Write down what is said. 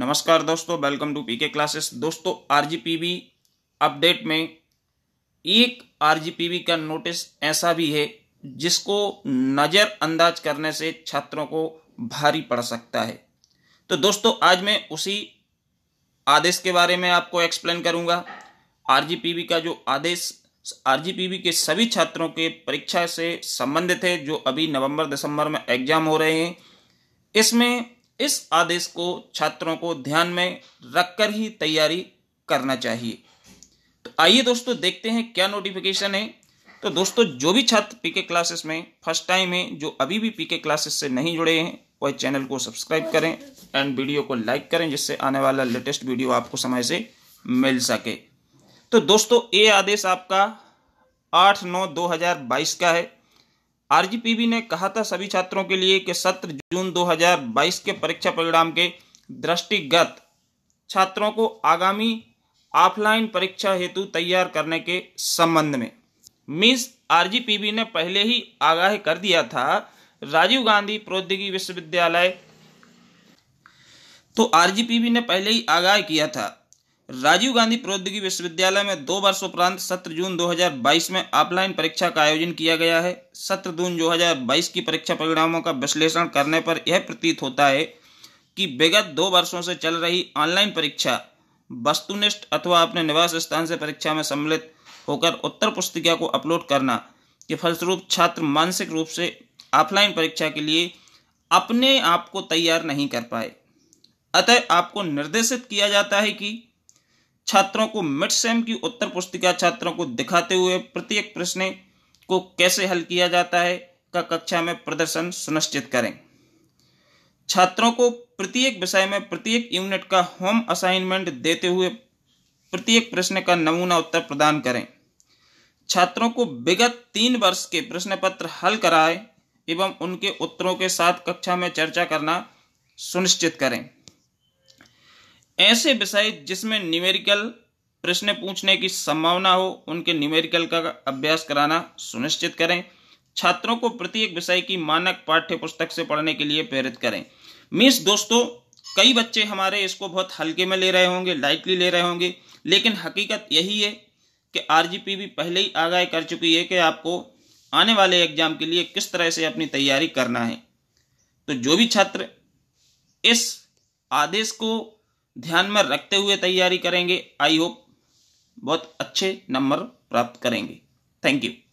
नमस्कार दोस्तों welcome to PK classes दोस्तों आरजीपीबी अपडेट में एक आरजीपीबी का नोटिस ऐसा भी है जिसको नज़रअंदाज करने से छात्रों को भारी पड़ सकता है तो दोस्तों आज मैं उसी आदेश के बारे में आपको एक्सप्लेन करूंगा आरजीपीबी का जो आदेश आरजीपीबी के सभी छात्रों के परीक्षा से संबंधित है जो अभी नवंबर दिसंबर में एग्जाम हो रहे हैं इसमें इस आदेश को छात्रों को ध्यान में रखकर ही तैयारी करना चाहिए तो आइए दोस्तों देखते हैं क्या नोटिफिकेशन है तो दोस्तों जो भी छात्र पीके क्लासेस में फर्स्ट टाइम है जो अभी भी पीके क्लासेस से नहीं जुड़े हैं वह चैनल को सब्सक्राइब करें एंड वीडियो को लाइक करें जिससे आने वाला लेटेस्ट वीडियो आपको समय से मिल सके तो दोस्तों ये आदेश आपका आठ नौ दो हज़ार बाईस का है आरजीपीबी ने कहा था सभी छात्रों के लिए कि सत्र जून 2022 के परीक्षा परिणाम के दृष्टिगत छात्रों को आगामी ऑफलाइन परीक्षा हेतु तैयार करने के संबंध में मिस आरजीपीबी ने पहले ही आगाह कर दिया था राजीव गांधी प्रौद्योगिकी विश्वविद्यालय तो आरजीपीबी ने पहले ही आगाह किया था राजीव गांधी प्रौद्योगिकी विश्वविद्यालय में दो वर्ष उपरांत सत्र जून 2022 में ऑफलाइन परीक्षा का आयोजन किया गया है सत्र जून 2022 की परीक्षा परिणामों का विश्लेषण करने पर यह प्रतीत होता है कि विगत दो वर्षों से चल रही ऑनलाइन परीक्षा वस्तुनिष्ठ अथवा अपने निवास स्थान से परीक्षा में सम्मिलित होकर उत्तर पुस्तिका को अपलोड करना के फलस्वरूप छात्र मानसिक रूप से ऑफलाइन परीक्षा के लिए अपने आप को तैयार नहीं कर पाए अतः आपको निर्देशित किया जाता है कि छात्रों को मिड सेम की उत्तर पुस्तिका छात्रों को दिखाते हुए प्रत्येक प्रश्न को कैसे हल किया जाता है का कक्षा में प्रदर्शन सुनिश्चित करें छात्रों को प्रत्येक विषय में प्रत्येक यूनिट का होम असाइनमेंट देते हुए प्रत्येक प्रश्न का नमूना उत्तर प्रदान करें छात्रों को विगत तीन वर्ष के प्रश्न पत्र हल कराए एवं उनके उत्तरों के साथ कक्षा में चर्चा करना सुनिश्चित करें ऐसे विषय जिसमें न्यूमेरिकल प्रश्न पूछने की संभावना हो उनके न्यूमेरिकल का अभ्यास कराना सुनिश्चित करें छात्रों को प्रत्येक विषय की मानक पाठ्य पुस्तक से पढ़ने के लिए प्रेरित करें मिस दोस्तों कई बच्चे हमारे इसको बहुत हल्के में ले रहे होंगे लाइटली ले रहे होंगे लेकिन हकीकत यही है कि आर भी पहले ही आगाह कर चुकी है कि आपको आने वाले एग्जाम के लिए किस तरह से अपनी तैयारी करना है तो जो भी छात्र इस आदेश को ध्यान में रखते हुए तैयारी करेंगे आई होप बहुत अच्छे नंबर प्राप्त करेंगे थैंक यू